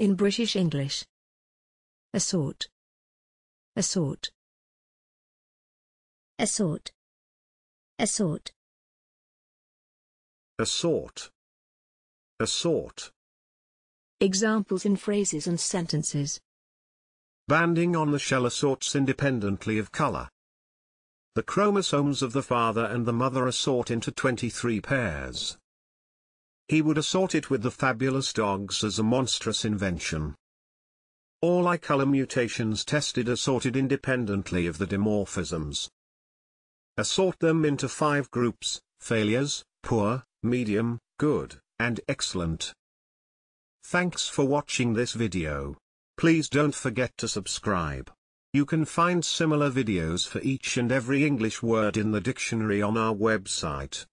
in British English. Assort. Assort. Assort. Assort. Assort. Assort. Examples in phrases and sentences. Banding on the shell assorts independently of color. The chromosomes of the father and the mother assort into 23 pairs. He would assort it with the fabulous dogs as a monstrous invention. All color mutations tested are sorted independently of the dimorphisms. Assort them into five groups, failures, poor, medium, good, and excellent. Thanks for watching this video. Please don't forget to subscribe. You can find similar videos for each and every English word in the dictionary on our website.